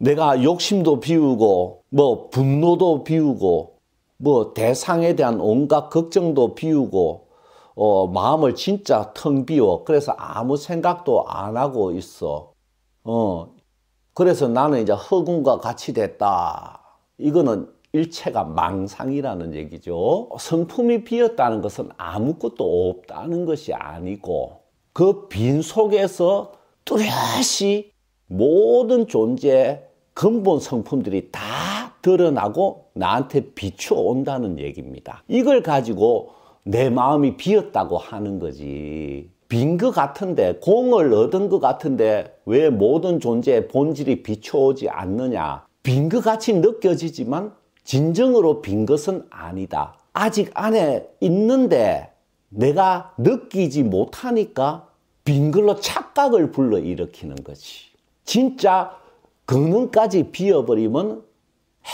내가 욕심도 비우고 뭐 분노도 비우고 뭐 대상에 대한 온갖 걱정도 비우고 어, 마음을 진짜 텅 비워 그래서 아무 생각도 안 하고 있어 어 그래서 나는 이제 허군과 같이 됐다 이거는 일체가 망상이라는 얘기죠 성품이 비었다는 것은 아무것도 없다는 것이 아니고 그 빈 속에서 뚜렷이 모든 존재 근본 성품들이 다 드러나고 나한테 비춰온다는 얘기입니다. 이걸 가지고 내 마음이 비었다고 하는 거지. 빈것 같은데 공을 얻은 것 같은데 왜 모든 존재의 본질이 비춰오지 않느냐. 빈것 같이 느껴지지만 진정으로 빈 것은 아니다. 아직 안에 있는데 내가 느끼지 못하니까 빈 걸로 착각을 불러일으키는 거지. 진짜 그눈까지 비어버리면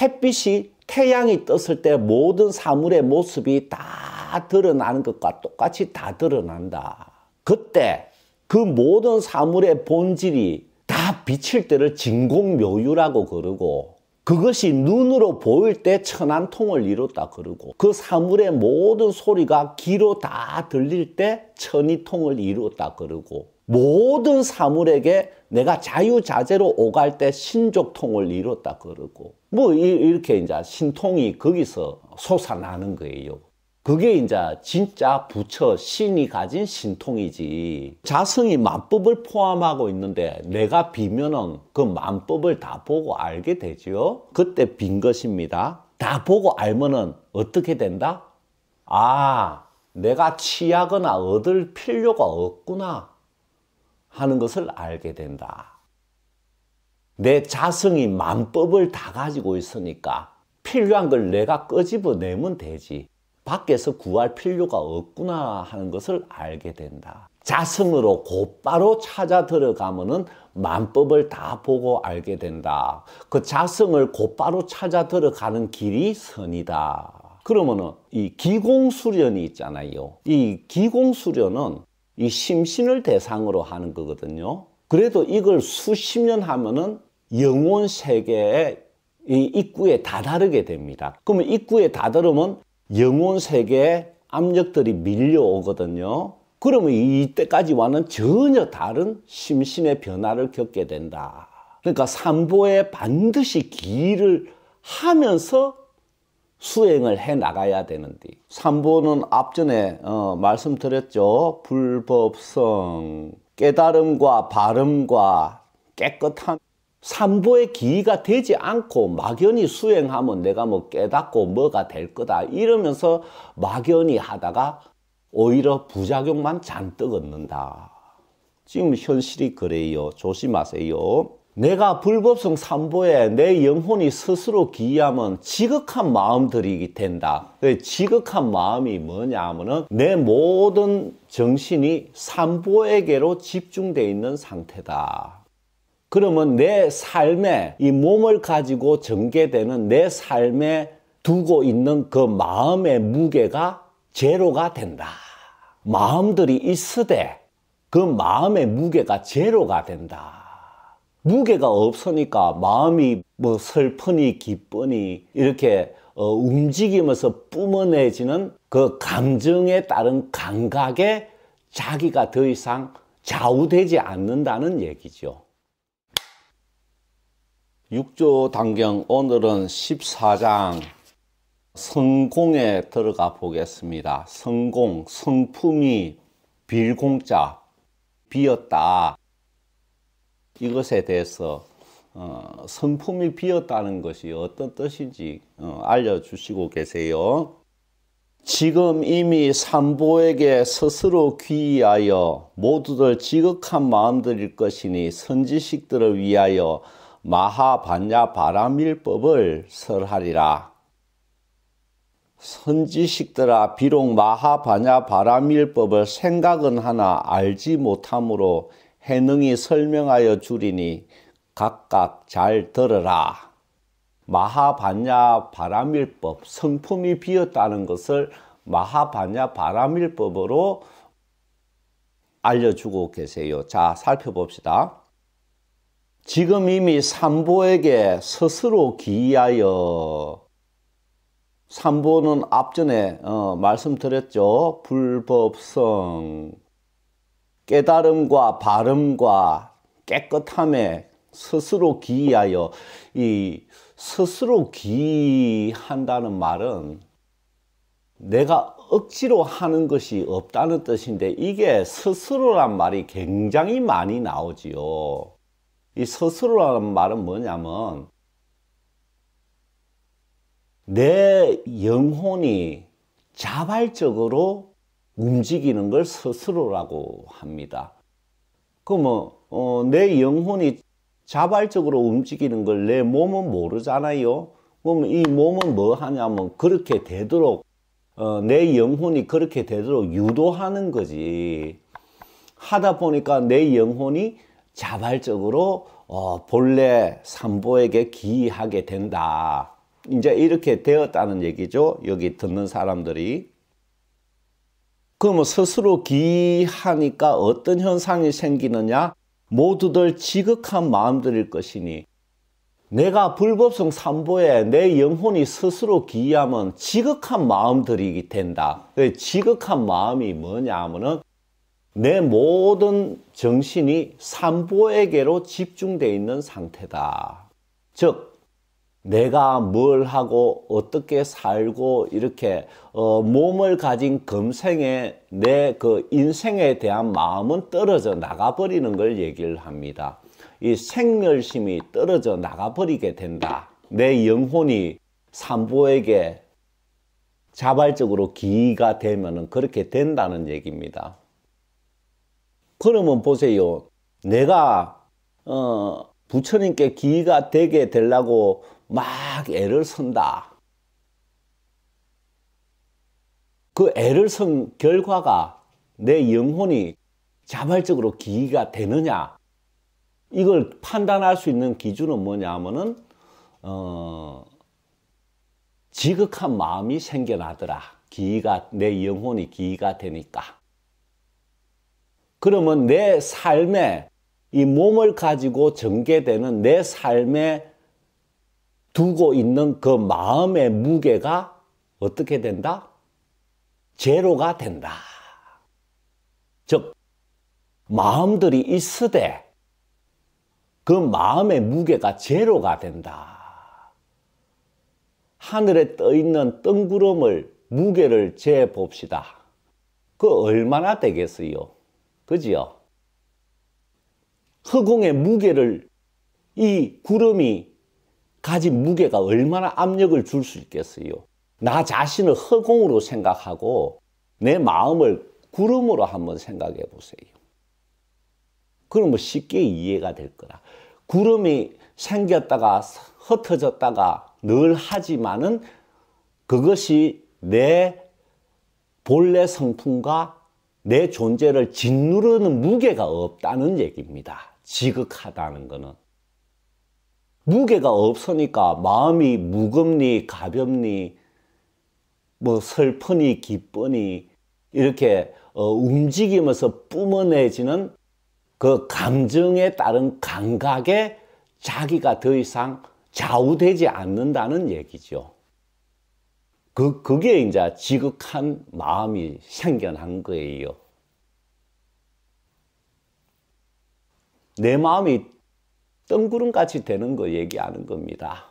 햇빛이 태양이 떴을 때 모든 사물의 모습이 다 드러나는 것과 똑같이 다 드러난다. 그때 그 모든 사물의 본질이 다 비칠 때를 진공묘유라고 그러고 그것이 눈으로 보일 때 천안통을 이뤘다 그러고 그 사물의 모든 소리가 귀로 다 들릴 때 천이통을 이뤘다 그러고 모든 사물에게 내가 자유자재로 오갈 때 신족통을 이뤘다 그러고 뭐 이렇게 이제 신통이 거기서 솟아나는 거예요. 그게 이제 진짜 부처 신이 가진 신통이지. 자성이 만법을 포함하고 있는데 내가 비면은 그 만법을 다 보고 알게 되지 그때 빈 것입니다. 다 보고 알면은 어떻게 된다? 아, 내가 취하거나 얻을 필요가 없구나. 하는 것을 알게 된다. 내 자성이 만법을 다 가지고 있으니까 필요한 걸 내가 꺼집어내면 되지. 밖에서 구할 필요가 없구나 하는 것을 알게 된다. 자성으로 곧바로 찾아 들어가면은 만법을 다 보고 알게 된다. 그 자성을 곧바로 찾아 들어가는 길이 선이다. 그러면은 이 기공수련이 있잖아요. 이 기공수련은 이 심신을 대상으로 하는 거거든요. 그래도 이걸 수십 년 하면은 영혼 세계의 이 입구에 다다르게 됩니다. 그러면 입구에 다다르면 영혼 세계의 압력들이 밀려오거든요. 그러면 이때까지 와는 전혀 다른 심신의 변화를 겪게 된다. 그러니까 삼보에 반드시 기를 하면서 수행을 해 나가야 되는데 3번은 앞전에 어, 말씀드렸죠. 불법성, 깨달음과 발음과 깨끗함 삼보의 기이가 되지 않고 막연히 수행하면 내가 뭐 깨닫고 뭐가 될 거다 이러면서 막연히 하다가 오히려 부작용만 잔뜩 얻는다. 지금 현실이 그래요. 조심하세요. 내가 불법성 삼보에 내 영혼이 스스로 기이하면 지극한 마음들이 된다. 그 지극한 마음이 뭐냐 하면은 내 모든 정신이 삼보에게로 집중되어 있는 상태다. 그러면 내 삶에 이 몸을 가지고 전개되는 내 삶에 두고 있는 그 마음의 무게가 제로가 된다. 마음들이 있으되 그 마음의 무게가 제로가 된다. 무게가 없으니까 마음이 뭐 슬프니 기쁘니 이렇게 어, 움직이면서 뿜어내지는 그 감정에 따른 감각에 자기가 더 이상 좌우되지 않는다는 얘기죠. 6조 단경 오늘은 14장 성공에 들어가 보겠습니다. 성공, 성품이 빌공자, 비었다, 이것에 대해서 어, 성품이 비었다는 것이 어떤 뜻인지 어, 알려주시고 계세요. 지금 이미 산보에게 스스로 귀의하여 모두들 지극한 마음 들일 것이니 선지식들을 위하여 마하반야 바라밀법을 설하리라. 선지식들아 비록 마하바냐 바라밀법을 생각은 하나 알지 못함으로 해능이 설명하여 주리니 각각 잘 들어라. 마하반야 바라밀법 성품이 비었다는 것을 마하반야 바라밀법으로 알려주고 계세요. 자 살펴봅시다. 지금 이미 삼보에게 스스로 기이하여 삼보는 앞전에 어, 말씀드렸죠. 불법성 깨달음과 바름과 깨끗함에 스스로 기이하여 이 스스로 기이한다는 말은 내가 억지로 하는 것이 없다는 뜻인데 이게 스스로란 말이 굉장히 많이 나오지요. 이 스스로라는 말은 뭐냐면 내 영혼이 자발적으로 움직이는 걸 스스로라고 합니다. 그러면 뭐, 어, 내 영혼이 자발적으로 움직이는 걸 내 몸은 모르잖아요. 그러면 이 몸은 뭐 하냐면 그렇게 되도록 어, 내 영혼이 그렇게 되도록 유도하는 거지. 하다 보니까 내 영혼이 자발적으로 어, 본래 삼보에게 기이하게 된다. 이제 이렇게 되었다는 얘기죠. 여기 듣는 사람들이. 그러면 뭐 스스로 기하니까 어떤 현상이 생기느냐? 모두들 지극한 마음들일 것이니 내가 불법성 삼보에 내 영혼이 스스로 기이하면 지극한 마음들이 된다. 그 지극한 마음이 뭐냐 하면은 내 모든 정신이 삼보에게로 집중되어 있는 상태다. 즉 내가 뭘 하고 어떻게 살고 이렇게 어, 몸을 가진 금생의 내그 인생에 대한 마음은 떨어져 나가버리는 걸 얘기를 합니다. 이 생멸심이 떨어져 나가버리게 된다. 내 영혼이 산보에게 자발적으로 기가 되면 그렇게 된다는 얘기입니다. 그러면 보세요. 내가 어, 부처님께 기가 되게 되려고 막 애를 쓴다. 그 애를 쓴 결과가 내 영혼이 자발적으로 기기가 되느냐 이걸 판단할 수 있는 기준은 뭐냐 하면은 어, 지극한 마음이 생겨나더라 기가내 영혼이 기가 되니까 그러면 내 삶에 이 몸을 가지고 전개되는 내 삶의 두고 있는 그 마음의 무게가 어떻게 된다? 제로가 된다. 즉, 마음들이 있으되 그 마음의 무게가 제로가 된다. 하늘에 떠 있는 뜬구름을 무게를 재봅시다. 그 얼마나 되겠어요? 그지요? 허공의 무게를 이 구름이 가진 무게가 얼마나 압력을 줄 수 있겠어요. 나 자신을 허공으로 생각하고 내 마음을 구름으로 한번 생각해 보세요. 그러면 뭐 쉽게 이해가 될 거라. 구름이 생겼다가 흩어졌다가 늘 하지만은 그것이 내 본래 성품과 내 존재를 짓누르는 무게가 없다는 얘기입니다. 지극하다는 것은. 무게가 없으니까 마음이 무겁니 가볍니 뭐 슬프니 기쁘니 이렇게 어, 움직이면서 뿜어내지는 그 감정에 따른 감각에 자기가 더 이상 좌우되지 않는다는 얘기죠. 그, 그게 이제 지극한 마음이 생겨난 거예요. 내 마음이 덩구름같이 되는 거 얘기하는 겁니다.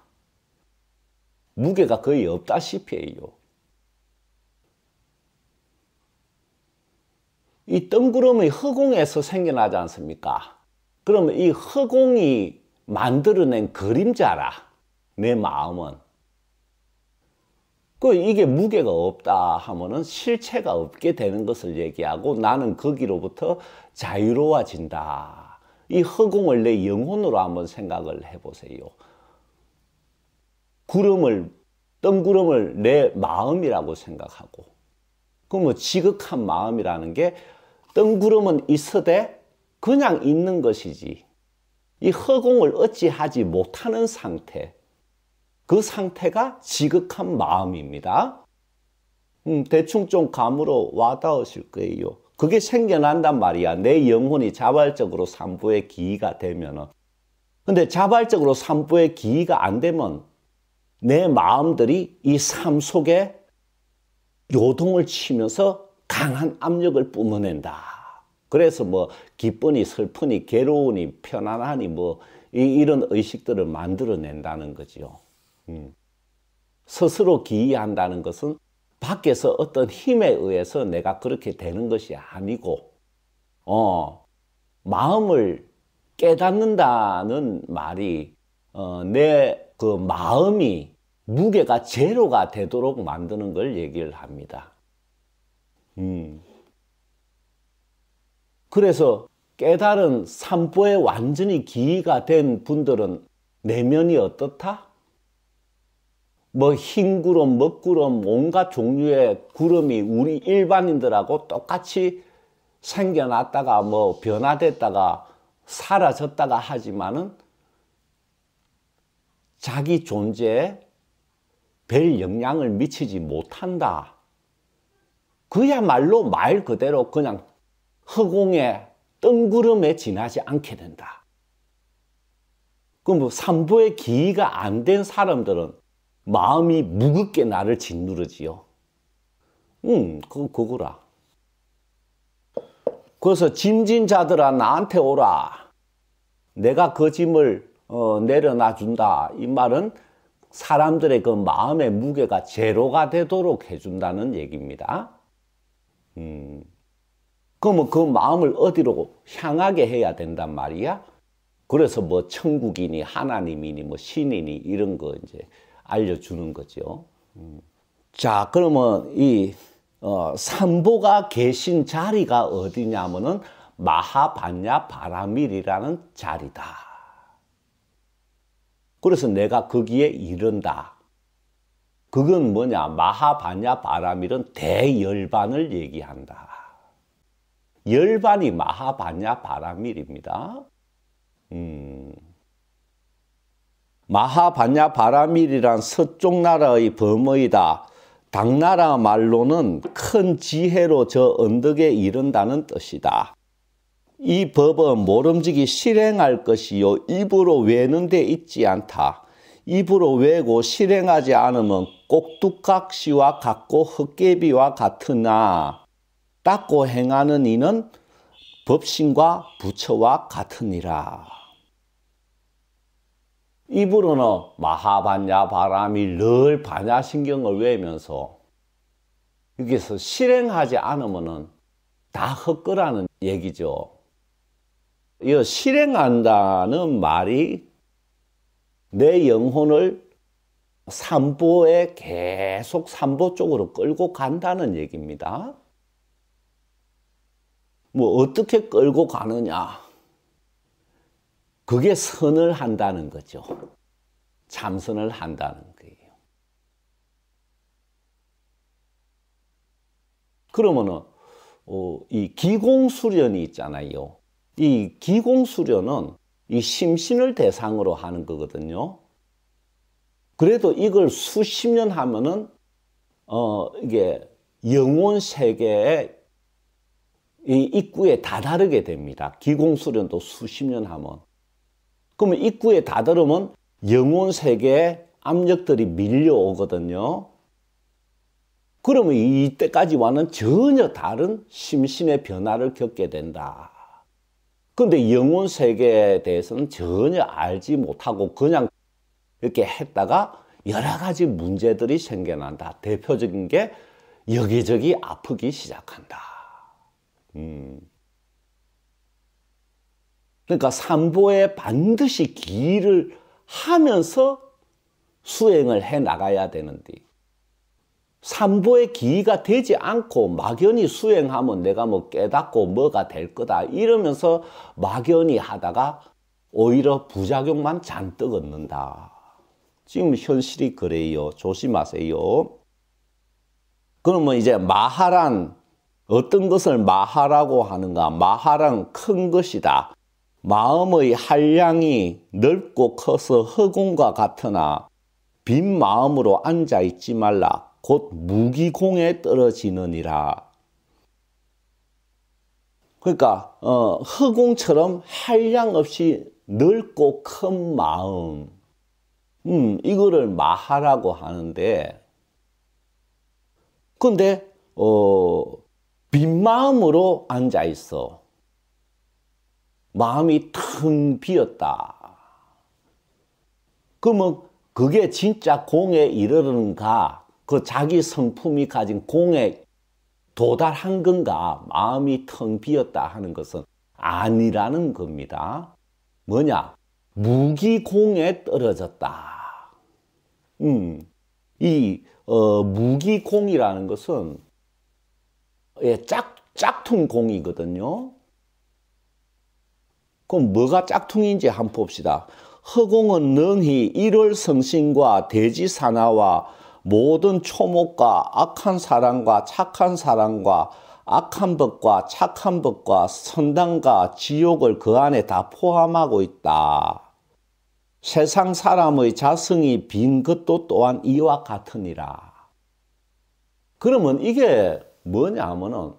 무게가 거의 없다시피 해요. 이 뜬구름이 허공에서 생겨나지 않습니까? 그러면 이 허공이 만들어낸 그림자라 내 마음은 그 이게 무게가 없다 하면은 실체가 없게 되는 것을 얘기하고 나는 거기로부터 자유로워진다 이 허공을 내 영혼으로 한번 생각을 해보세요. 구름을, 뜬구름을 내 마음이라고 생각하고, 그러면 뭐 지극한 마음이라는 게 뜬구름은 있으되 그냥 있는 것이지. 이 허공을 어찌하지 못하는 상태. 그 상태가 지극한 마음입니다. 음, 대충 좀 감으로 와닿으실 거예요. 그게 생겨난단 말이야. 내 영혼이 자발적으로 산부의 기이가 되면은. 근데 자발적으로 산부의 기이가 안 되면 내 마음들이 이 삶 속에 요동을 치면서 강한 압력을 뿜어낸다. 그래서 뭐 기쁘니 슬프니 괴로우니 편안하니 뭐 이, 런 의식들을 만들어낸다는 거지요. 음. 스스로 기이한다는 것은 밖에서 어떤 힘에 의해서 내가 그렇게 되는 것이 아니고, 어, 마음을 깨닫는다는 말이, 어, 내 그 마음이 무게가 제로가 되도록 만드는 걸 얘기를 합니다. 음. 그래서 깨달은 삼보에 완전히 기이가 된 분들은 내면이 어떻다? 뭐흰 구름, 먹구름, 온갖 종류의 구름이 우리 일반인들하고 똑같이 생겨났다가 뭐 변화됐다가 사라졌다가 하지만은 자기 존재에 별 영향을 미치지 못한다. 그야말로 말 그대로 그냥 허공에 뜬구름에 지나지 않게 된다. 그럼 뭐 삼보의 기이가 안 된 사람들은 마음이 무겁게 나를 짓누르지요. 음, 그거 그거라. 그래서 짐진 자들아 나한테 오라. 내가 그 짐을 어, 내려놔 준다. 이 말은 사람들의 그 마음의 무게가 제로가 되도록 해준다는 얘기입니다. 음. 그러면 그 마음을 어디로 향하게 해야 된단 말이야? 그래서 뭐 천국이니 하나님이니 뭐 신이니 이런 거 이제 알려주는 거죠. 음. 자, 그러면 이 어, 삼보가 계신 자리가 어디냐면은 마하반야 바라밀이라는 자리다. 그래서 내가 거기에 이른다. 그건 뭐냐? 마하반야 바라밀은 대열반을 얘기한다. 열반이 마하반야 바라밀입니다. 음. 마하바냐 바라밀이란 서쪽 나라의 범어이다. 당나라 말로는 큰 지혜로 저 언덕에 이른다는 뜻이다. 이 법은 모름지기 실행할 것이요 입으로 외는 데 있지 않다. 입으로 외고 실행하지 않으면 꼭두각시와 같고 헛개비와 같으나 닦고 행하는 이는 법신과 부처와 같으니라. 입으로는 마하반야 바람이 늘 반야신경을 외면서 여기서 실행하지 않으면 다 헛거라는 얘기죠. 이 실행한다는 말이 내 영혼을 삼보에 계속 삼보 쪽으로 끌고 간다는 얘기입니다. 뭐 어떻게 끌고 가느냐 그게 선을 한다는 거죠. 참선을 한다는 거예요. 그러면은 어, 이 기공수련이 있잖아요. 이 기공수련은 이 심신을 대상으로 하는 거거든요. 그래도 이걸 수십 년 하면은 어 이게 영혼 세계의 이 입구에 다다르게 됩니다. 기공수련도 수십 년 하면 그러면 입구에 다다르면 영혼 세계에 압력들이 밀려오거든요. 그러면 이때까지와는 전혀 다른 심신의 변화를 겪게 된다. 근데 영혼 세계에 대해서는 전혀 알지 못하고 그냥 이렇게 했다가 여러 가지 문제들이 생겨난다. 대표적인 게 여기저기 아프기 시작한다. 음. 그러니까 삼보에 반드시 기를 하면서 수행을 해 나가야 되는데 삼보의 기가 되지 않고 막연히 수행하면 내가 뭐 깨닫고 뭐가 될 거다 이러면서 막연히 하다가 오히려 부작용만 잔뜩 얻는다. 지금 현실이 그래요. 조심하세요. 그러면 이제 마하란 어떤 것을 마하라고 하는가? 마하란 큰 것이다. 마음의 한량이 넓고 커서 허공과 같으나 빈 마음으로 앉아 있지 말라 곧 무기공에 떨어지느니라. 그러니까 어, 허공처럼 한량 없이 넓고 큰 마음, 음, 이거를 마하라고 하는데, 근데 어, 빈 마음으로 앉아 있어. 마음이 텅 비었다. 그러면 그게 진짜 공에 이르는가? 그 자기 성품이 가진 공에 도달한 건가? 마음이 텅 비었다 하는 것은 아니라는 겁니다. 뭐냐? 무기공에 떨어졌다. 음, 이 어, 무기공이라는 것은 예, 짝, 짝퉁 공이거든요. 그럼 뭐가 짝퉁인지 한번 봅시다. 허공은 능히 이를 성신과 대지 산하와 모든 초목과 악한 사랑과 착한 사랑과 악한 법과 착한 법과 선당과 지옥을 그 안에 다 포함하고 있다. 세상 사람의 자성이 빈 것도 또한 이와 같으니라. 그러면 이게 뭐냐 하면은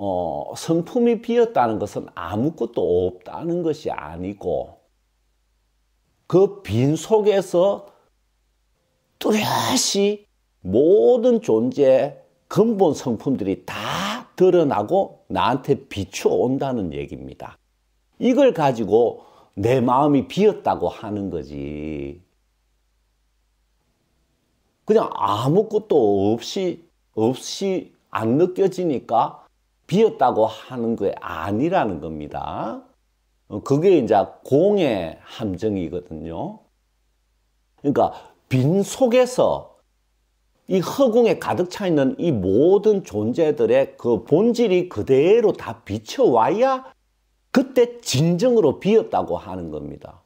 어, 성품이 비었다는 것은 아무것도 없다는 것이 아니고 그 빈 속에서 뚜렷이 모든 존재의 근본 성품들이 다 드러나고 나한테 비춰온다는 얘기입니다. 이걸 가지고 내 마음이 비었다고 하는 거지. 그냥 아무것도 없이, 없이 안 느껴지니까 비었다고 하는 게 아니라는 겁니다. 어, 그게 이제 공의 함정이거든요. 그러니까 빈 속에서 이 허공에 가득 차 있는 이 모든 존재들의 그 본질이 그대로 다 비쳐와야 그때 진정으로 비었다고 하는 겁니다.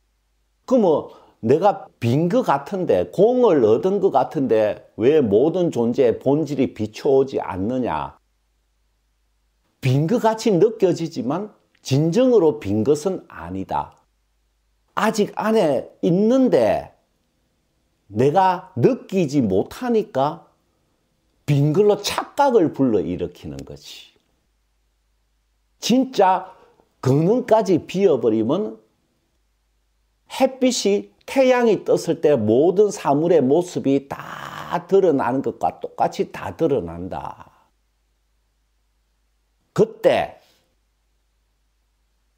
그럼 뭐 내가 빈것 같은데 공을 얻은 것 같은데 왜 모든 존재의 본질이 비춰오지 않느냐? 빈것 같이 느껴지지만 진정으로 빈 것은 아니다. 아직 안에 있는데 내가 느끼지 못하니까 빈 걸로 착각을 불러일으키는 거지. 진짜 근원까지 비어버리면 햇빛이 태양이 떴을 때 모든 사물의 모습이 다 드러나는 것과 똑같이 다 드러난다. 그때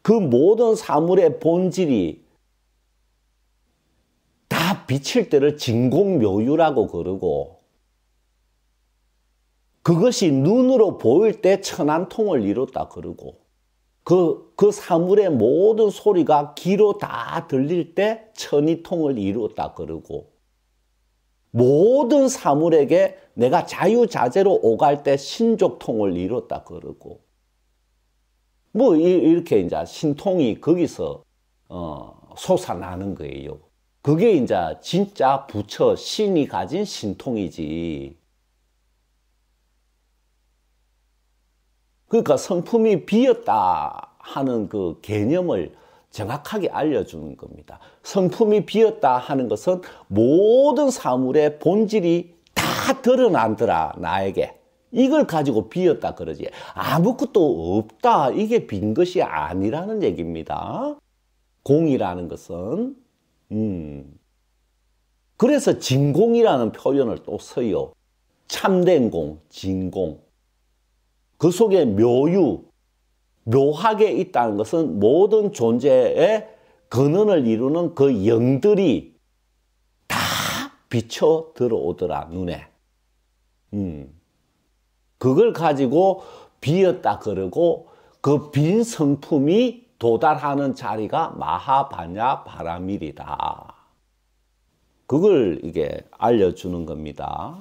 그 모든 사물의 본질이 다 비칠 때를 진공묘유라고 그러고 그것이 눈으로 보일 때 천안통을 이뤘다 그러고 그, 그 사물의 모든 소리가 귀로 다 들릴 때 천이통을 이뤘다 그러고 모든 사물에게 내가 자유자재로 오갈 때 신족통을 이뤘다 그러고 뭐 이렇게 이제 신통이 거기서 어 솟아나는 거예요. 그게 이제 진짜 부처 신이 가진 신통이지. 그러니까 성품이 비었다 하는 그 개념을 정확하게 알려주는 겁니다. 성품이 비었다 하는 것은 모든 사물의 본질이 다 드러난더라, 나에게. 이걸 가지고 비었다 그러지. 아무것도 없다. 이게 빈 것이 아니라는 얘기입니다. 공이라는 것은. 음. 그래서 진공이라는 표현을 또 써요. 참된 공, 진공. 그 속에 묘유, 묘하게 있다는 것은 모든 존재의 근원을 이루는 그 영들이 다 비쳐 들어오더라, 눈에. 음. 그걸 가지고 비었다 그러고 그 빈 성품이 도달하는 자리가 마하바냐 바라밀이다. 그걸 이게 알려주는 겁니다.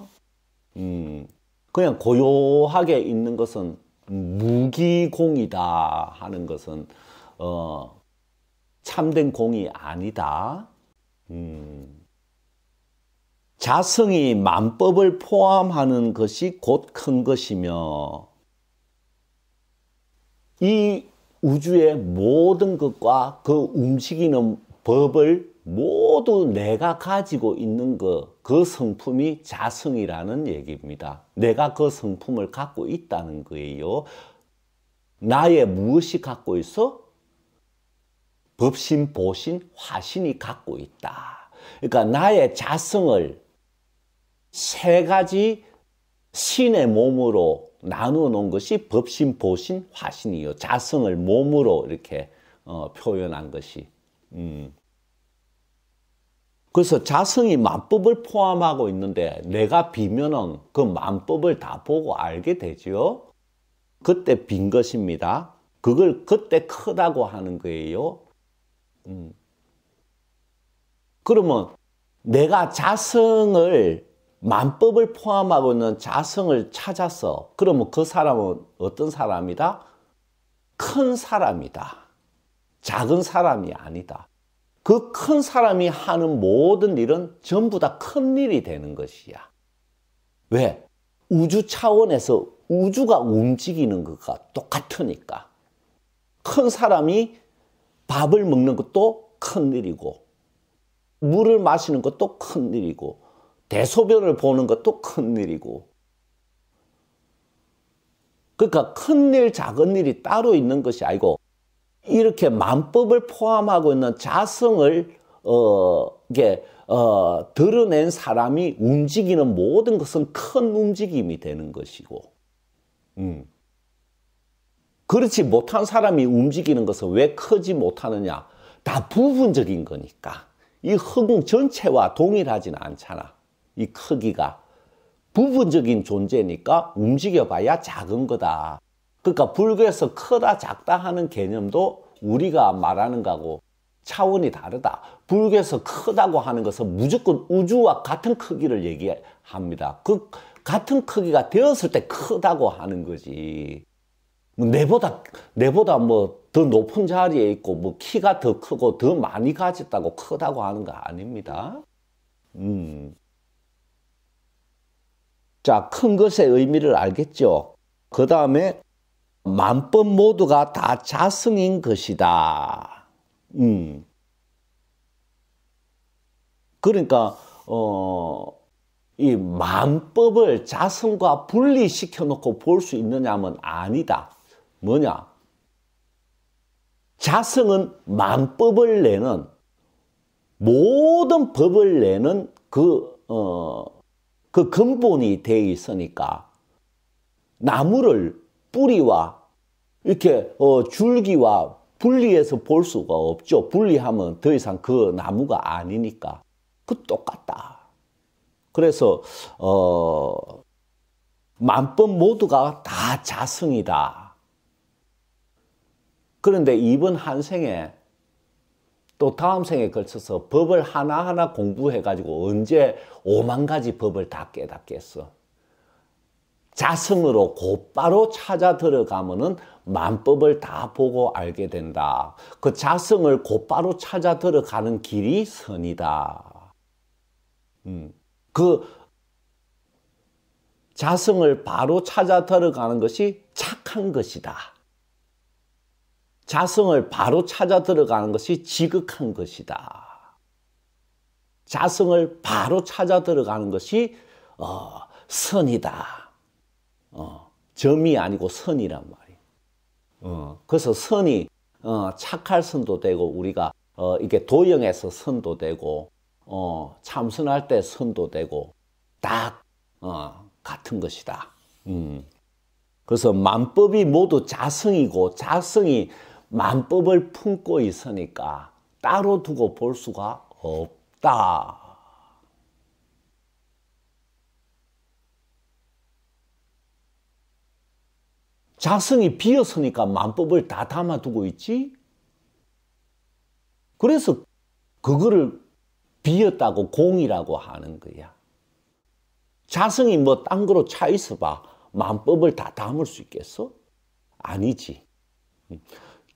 음. 그냥 고요하게 있는 것은 무기공이다 하는 것은 어, 참된 공이 아니다. 음, 자성이 만법을 포함하는 것이 곧 큰 것이며 이 우주의 모든 것과 그 움직이는 법을 모두 내가 가지고 있는 그 성품이 자성이라는 얘기입니다. 내가 그 성품을 갖고 있다는 거예요. 나의 무엇이 갖고 있어? 법신, 보신, 화신이 갖고 있다. 그러니까 나의 자성을 세 가지 신의 몸으로 나누어 놓은 것이 법신, 보신, 화신이요. 자성을 몸으로 이렇게 어, 표현한 것이. 음. 그래서 자성이 만법을 포함하고 있는데 내가 비면은 그 만법을 다 보고 알게 되지요. 그때 빈 것입니다. 그걸 그때 크다고 하는 거예요. 음. 그러면 내가 자성을 만법을 포함하고 있는 자성을 찾아서 그러면 그 사람은 어떤 사람이다? 큰 사람이다. 작은 사람이 아니다. 그큰 사람이 하는 모든 일은 전부 다 큰 일이 되는 것이야. 왜? 우주 차원에서 우주가 움직이는 것과 똑같으니까. 큰 사람이 밥을 먹는 것도 큰 일이고, 물을 마시는 것도 큰 일이고, 대소변을 보는 것도 큰 일이고. 그러니까 큰 일, 작은 일이 따로 있는 것이 아니고, 이렇게 만법을 포함하고 있는 자성을 어, 이게 어, 드러낸 사람이 움직이는 모든 것은 큰 움직임이 되는 것이고, 음. 그렇지 못한 사람이 움직이는 것은 왜 크지 못하느냐? 다 부분적인 거니까. 이 허공 전체와 동일하진 않잖아. 이 크기가. 부분적인 존재니까 움직여봐야 작은 거다. 그러니까 불교에서 크다 작다 하는 개념도 우리가 말하는 거하고 차원이 다르다. 불교에서 크다고 하는 것은 무조건 우주와 같은 크기를 얘기합니다. 그 같은 크기가 되었을 때 크다고 하는 거지. 뭐 내보다 내보다 뭐 더 높은 자리에 있고 뭐 키가 더 크고 더 많이 가졌다고 크다고 하는 거 아닙니다. 음. 자, 큰 것의 의미를 알겠죠? 그 다음에 만법 모두가 다 자성인 것이다. 음. 그러니까 어, 이 만법을 자성과 분리시켜 놓고 볼 수 있느냐면 아니다. 뭐냐? 자성은 만법을 내는 모든 법을 내는 그, 어, 그 근본이 되어 있으니까 나무를 뿌리와 이렇게 어, 줄기와 분리해서 볼 수가 없죠. 분리하면 더 이상 그 나무가 아니니까. 그 똑같다. 그래서 어, 만법 모두가 다 자성이다. 그런데 이번 한 생에 또 다음 생에 걸쳐서 법을 하나하나 공부해가지고 언제 오만 가지 법을 다 깨닫겠어. 자성으로 곧바로 찾아 들어가면은 만법을 다 보고 알게 된다. 그 자성을 곧바로 찾아 들어가는 길이 선이다. 음. 그 자성을 바로 찾아 들어가는 것이 착한 것이다. 자성을 바로 찾아 들어가는 것이 지극한 것이다. 자성을 바로 찾아 들어가는 것이 어, 선이다. 점이 아니고 선이란 말이에요. 어, 그래서 선이 어, 착할 선도 되고 우리가 어, 이게 도형에서 선도 되고 어, 참선할 때 선도 되고 다 어, 같은 것이다. 음. 그래서 만법이 모두 자성이고 자성이 만법을 품고 있으니까 따로 두고 볼 수가 없다. 자성이 비었으니까 만법을 다 담아두고 있지. 그래서 그거를 비었다고 공이라고 하는 거야. 자성이 뭐 딴 거로 차 있어 봐. 만법을 다 담을 수 있겠어? 아니지.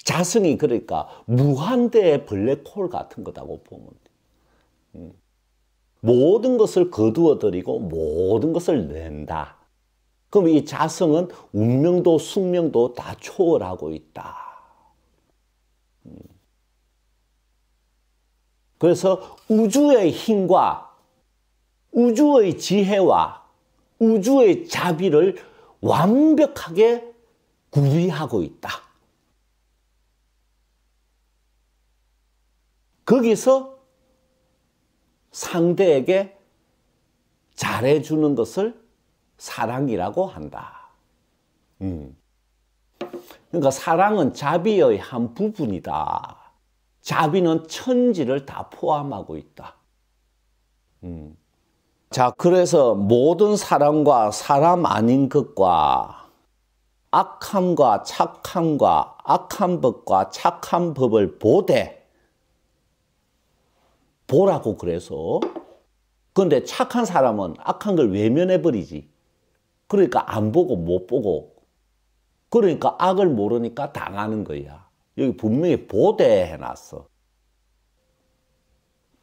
자성이 그러니까 무한대의 블랙홀 같은 거다고 보면 돼. 음. 모든 것을 거두어들이고 모든 것을 낸다. 그럼 이 자성은 운명도 숙명도 다 초월하고 있다. 음. 그래서 우주의 힘과 우주의 지혜와 우주의 자비를 완벽하게 구비하고 있다. 거기서 상대에게 잘해주는 것을 사랑이라고 한다. 음. 그러니까 사랑은 자비의 한 부분이다. 자비는 천지를 다 포함하고 있다. 음. 자, 그래서 모든 사랑과 사람 아닌 것과 악함과 착함과 악한 법과 착한 법을 보되 보라고 그래서 그데 착한 사람은 악한 걸 외면해 버리지. 그러니까 안 보고 못 보고 그러니까 악을 모르니까 당하는 거야. 여기 분명히 보대 해놨어.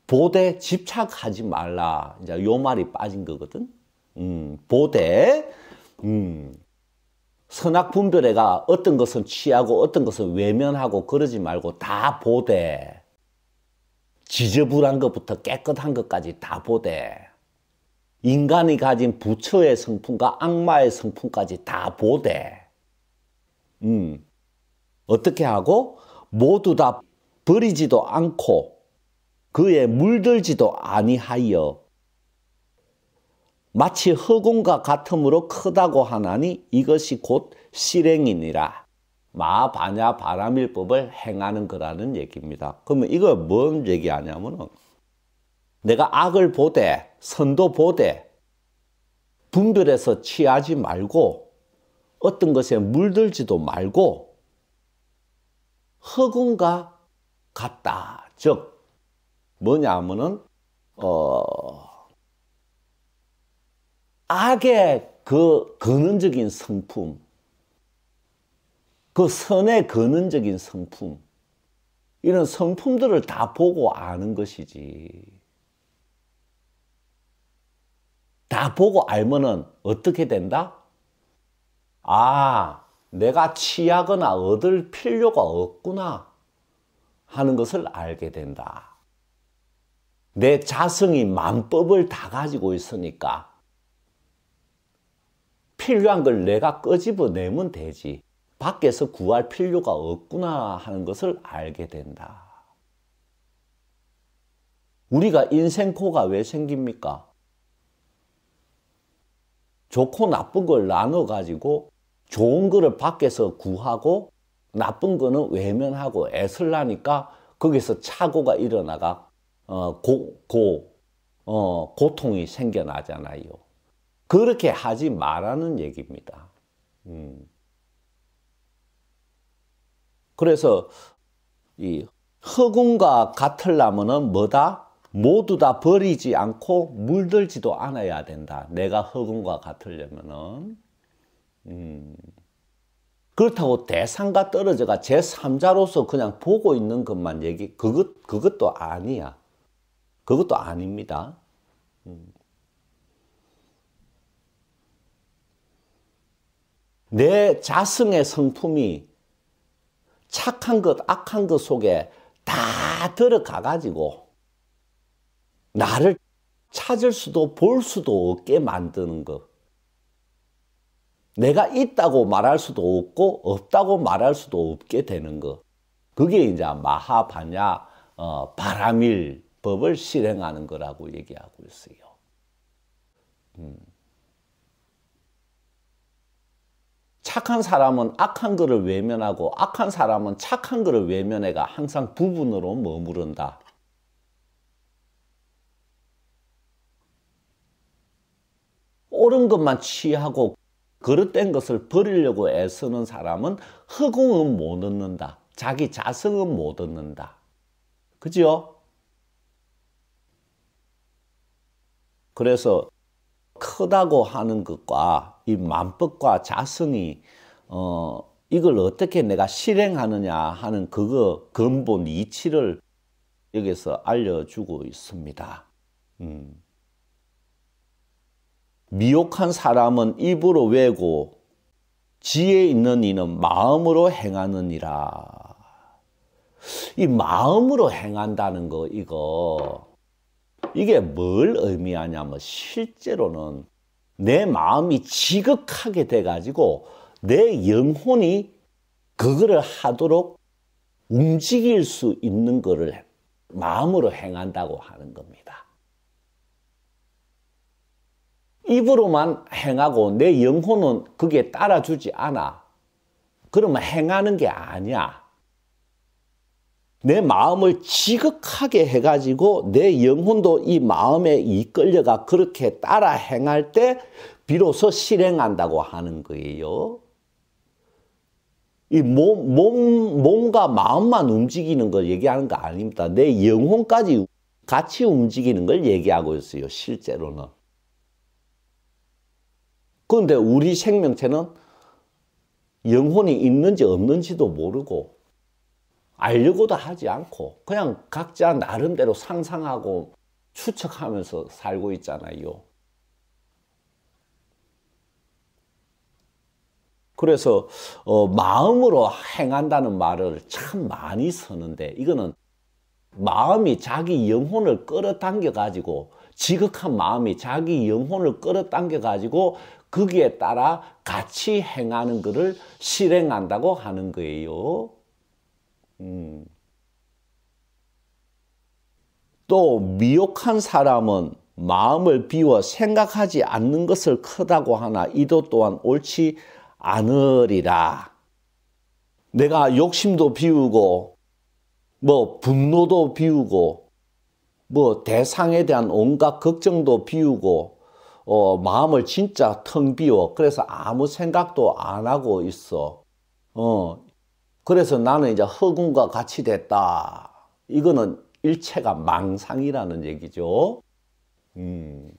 보대 집착하지 말라. 이제 요 말이 빠진 거거든. 음, 보대. 음. 선악 분별애가 어떤 것은 취하고 어떤 것은 외면하고 그러지 말고 다 보대. 지저분한 것부터 깨끗한 것까지 다 보대. 인간이 가진 부처의 성품과 악마의 성품까지 다 보되, 음, 어떻게 하고? 모두 다 버리지도 않고, 그에 물들지도 아니하여, 마치 허공과 같으므로 크다고 하나니 이것이 곧 실행이니라. 마바냐 바람일법을 행하는 거라는 얘기입니다. 그러면 이거 뭔 얘기하냐면은 내가 악을 보되 선도 보되 분별해서 취하지 말고 어떤 것에 물들지도 말고 허군과 같다. 즉 뭐냐 하면은 어 악의 그 근원적인 성품 그 선의 근원적인 성품 이런 성품들을 다 보고 아는 것이지. 다 보고 알면은 어떻게 된다? 아, 내가 취하거나 얻을 필요가 없구나 하는 것을 알게 된다. 내 자성이 만법을 다 가지고 있으니까 필요한 걸 내가 끄집어내면 되지. 밖에서 구할 필요가 없구나 하는 것을 알게 된다. 우리가 인생코가 왜 생깁니까? 좋고 나쁜 걸 나눠 가지고 좋은 거를 밖에서 구하고 나쁜 거는 외면하고 애슬라니까 거기서 착오가 일어나가 어, 고, 고, 어, 고통이 생겨나잖아요. 그렇게 하지 말라는 얘기입니다. 음. 그래서 이 허군과 같으려면은 뭐다? 모두 다 버리지 않고 물들지도 않아야 된다. 내가 허공과 같으려면은. 음. 그렇다고 대상과 떨어져가 제3자로서 그냥 보고 있는 것만 얘기, 그것, 그것도 아니야. 그것도 아닙니다. 음. 내 자성의 성품이 착한 것, 악한 것 속에 다 들어가 가지고 나를 찾을 수도 볼 수도 없게 만드는 것. 내가 있다고 말할 수도 없고 없다고 말할 수도 없게 되는 것. 그게 이제 마하바냐 어, 바람일 법을 실행하는 거라고 얘기하고 있어요. 음. 착한 사람은 악한 것을 외면하고 악한 사람은 착한 것을 외면해가 항상 부분으로 머무른다. 옳은 것만 취하고 그릇된 것을 버리려고 애쓰는 사람은 허공은 못 얻는다. 자기 자성은 못 얻는다. 그지 그래서 크다고 하는 것과 이 만법과 자성이 어 이걸 어떻게 내가 실행하느냐 하는 그거 근본 이치를 여기서 알려주고 있습니다. 음. 미혹한 사람은 입으로 외고 지혜 있는 이는 마음으로 행하느니라. 이 마음으로 행한다는 거 이거 이게 뭘 의미하냐면 실제로는 내 마음이 지극하게 돼 가지고 내 영혼이 그거를 하도록 움직일 수 있는 거를 마음으로 행한다고 하는 겁니다. 입으로만 행하고 내 영혼은 그게 따라주지 않아. 그러면 행하는 게 아니야. 내 마음을 지극하게 해가지고 내 영혼도 이 마음에 이끌려가 그렇게 따라 행할 때 비로소 실행한다고 하는 거예요. 이 몸, 몸, 몸과 마음만 움직이는 걸 얘기하는 거 아닙니다. 내 영혼까지 같이 움직이는 걸 얘기하고 있어요, 실제로는. 그런데 우리 생명체는 영혼이 있는지 없는지도 모르고 알려고도 하지 않고 그냥 각자 나름대로 상상하고 추측하면서 살고 있잖아요. 그래서 어, 마음으로 행한다는 말을 참 많이 쓰는데 이거는 마음이 자기 영혼을 끌어당겨 가지고 지극한 마음이 자기 영혼을 끌어당겨 가지고 거기에 따라 같이 행하는 것을 실행한다고 하는 거예요. 음. 또 미혹한 사람은 마음을 비워 생각하지 않는 것을 크다고 하나 이도 또한 옳지 않으리라. 내가 욕심도 비우고 뭐 분노도 비우고 뭐 대상에 대한 온갖 걱정도 비우고 어, 마음을 진짜 텅 비워. 그래서 아무 생각도 안 하고 있어. 어, 그래서 나는 이제 허군과 같이 됐다. 이거는 일체가 망상이라는 얘기죠. 음.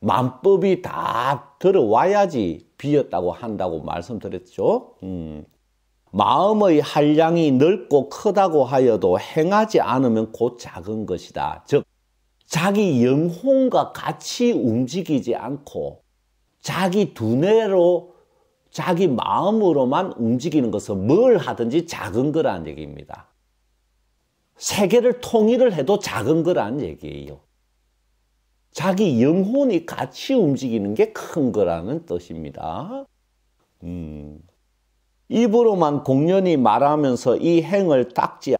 만법이 다 들어와야지 비었다고 한다고 말씀드렸죠. 음. 마음의 한량이 넓고 크다고 하여도 행하지 않으면 곧 작은 것이다. 즉 자기 영혼과 같이 움직이지 않고 자기 두뇌로 자기 마음으로만 움직이는 것은 뭘 하든지 작은 거라는 얘기입니다. 세계를 통일을 해도 작은 거라는 얘기예요. 자기 영혼이 같이 움직이는 게 큰 거라는 뜻입니다. 음. 입으로만 공연히 말하면서 이 행을 닦지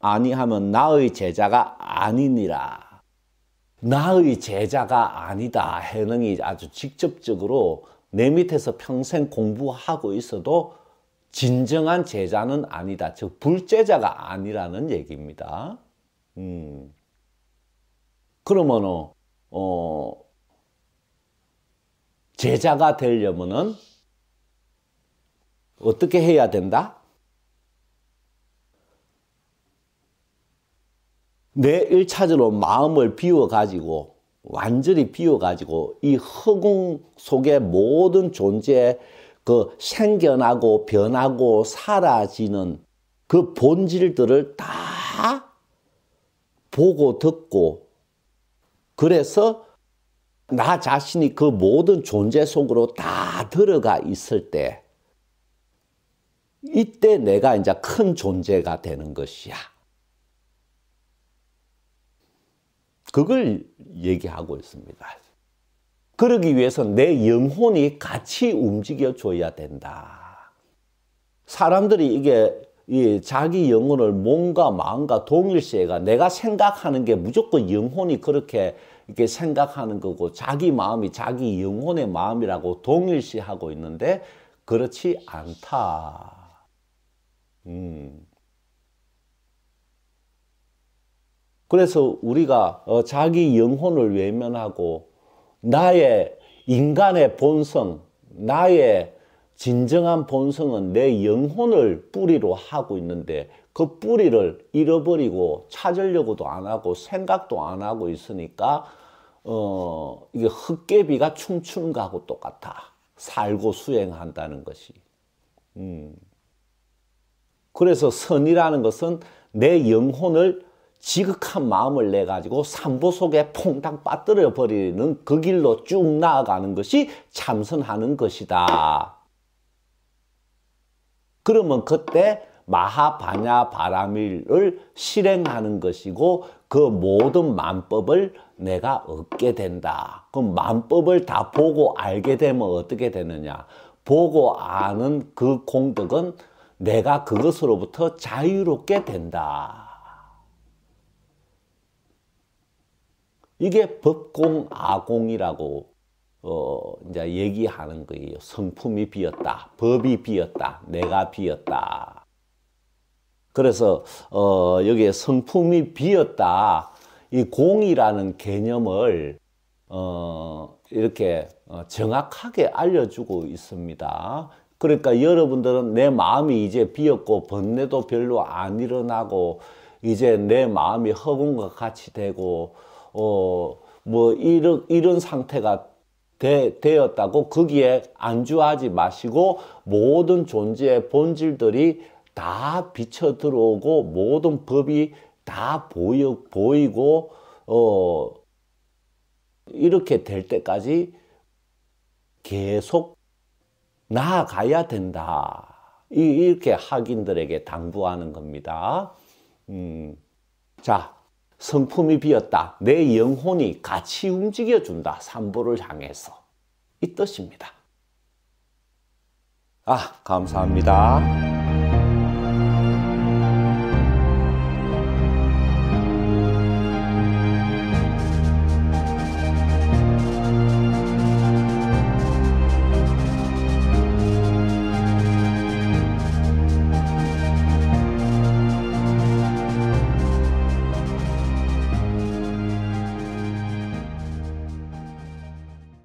아니하면 나의 제자가 아니니라. 나의 제자가 아니다. 해능이 아주 직접적으로 내 밑에서 평생 공부하고 있어도 진정한 제자는 아니다. 즉 불제자가 아니라는 얘기입니다. 음. 그러면 어, 제자가 되려면은 어떻게 해야 된다? 내 1차적으로 마음을 비워가지고 완전히 비워가지고 이 허공 속의 모든 존재그 생겨나고 변하고 사라지는 그 본질들을 다 보고 듣고 그래서 나 자신이 그 모든 존재 속으로 다 들어가 있을 때 이때 내가 이제 큰 존재가 되는 것이야. 그걸 얘기하고 있습니다. 그러기 위해서 내 영혼이 같이 움직여줘야 된다. 사람들이 이게 자기 영혼을 몸과 마음과 동일시해가 내가 생각하는 게 무조건 영혼이 그렇게 이렇게 생각하는 거고 자기 마음이 자기 영혼의 마음이라고 동일시하고 있는데 그렇지 않다. 음. 그래서 우리가 어, 자기 영혼을 외면하고 나의 인간의 본성, 나의 진정한 본성은 내 영혼을 뿌리로 하고 있는데 그 뿌리를 잃어버리고 찾으려고도 안 하고 생각도 안 하고 있으니까 어 이게 헛개비가 춤추는 거하고 똑같아. 살고 수행한다는 것이. 음. 그래서 선이라는 것은 내 영혼을 지극한 마음을 내 가지고 산보 속에 퐁당 빠뜨려 버리는 그 길로 쭉 나아가는 것이 참선하는 것이다. 그러면 그때 마하바냐 바라밀을 실행하는 것이고 그 모든 만법을 내가 얻게 된다. 그럼 만법을 다 보고 알게 되면 어떻게 되느냐? 보고 아는 그 공덕은 내가 그것으로부터 자유롭게 된다. 이게 법공아공이라고 어 이제 얘기하는 거예요. 성품이 비었다. 법이 비었다. 내가 비었다. 그래서 어 여기에 성품이 비었다. 이 공이라는 개념을 어 이렇게 어, 정확하게 알려주고 있습니다. 그러니까 여러분들은 내 마음이 이제 비었고 번뇌도 별로 안 일어나고 이제 내 마음이 허분 것 같이 되고 어, 뭐 이런, 이런 상태가 되, 었다고 거기에 안주하지 마시고 모든 존재의 본질들이 다 비쳐 들어오고 모든 법이 다 보여, 보이고 어, 이렇게 될 때까지 계속 나아가야 된다. 이렇게 학인들에게 당부하는 겁니다. 음, 자, 성품이 비었다. 내 영혼이 같이 움직여준다. 삼보를 향해서. 이 뜻입니다. 아, 감사합니다.